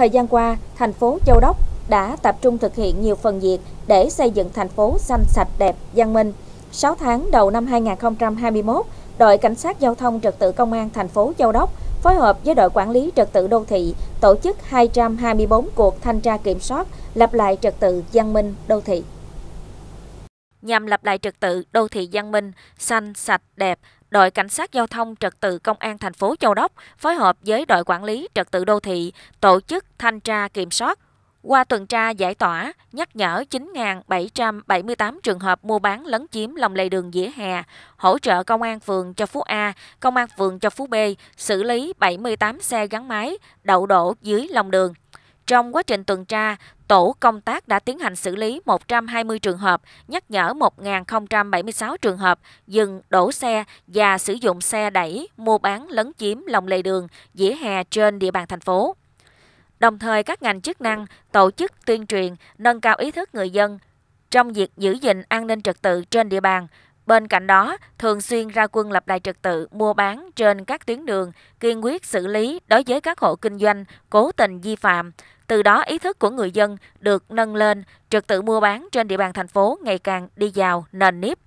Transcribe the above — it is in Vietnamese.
Thời gian qua, thành phố Châu Đốc đã tập trung thực hiện nhiều phần việc để xây dựng thành phố xanh sạch đẹp, văn minh. 6 tháng đầu năm 2021, đội cảnh sát giao thông trật tự công an thành phố Châu Đốc phối hợp với đội quản lý trật tự đô thị tổ chức 224 cuộc thanh tra kiểm soát lập lại trật tự văn minh đô thị. Nhằm lập lại trật tự đô thị văn minh, xanh, sạch, đẹp, đội cảnh sát giao thông trật tự công an thành phố Châu Đốc phối hợp với đội quản lý trật tự đô thị tổ chức thanh tra kiểm soát qua tuần tra giải tỏa, nhắc nhở 9.778 trường hợp mua bán lấn chiếm lòng lề đường dĩa hè, hỗ trợ công an phường cho phú A, công an phường cho phú B xử lý 78 xe gắn máy đậu đổ dưới lòng đường. Trong quá trình tuần tra, tổ công tác đã tiến hành xử lý 120 trường hợp, nhắc nhở 1.076 trường hợp dừng, đổ xe và sử dụng xe đẩy, mua bán lấn chiếm lòng lề đường, dĩa hè trên địa bàn thành phố. Đồng thời, các ngành chức năng tổ chức tuyên truyền, nâng cao ý thức người dân trong việc giữ gìn an ninh trật tự trên địa bàn, Bên cạnh đó, thường xuyên ra quân lập lại trật tự mua bán trên các tuyến đường, kiên quyết xử lý đối với các hộ kinh doanh cố tình vi phạm, từ đó ý thức của người dân được nâng lên, trật tự mua bán trên địa bàn thành phố ngày càng đi vào nền nếp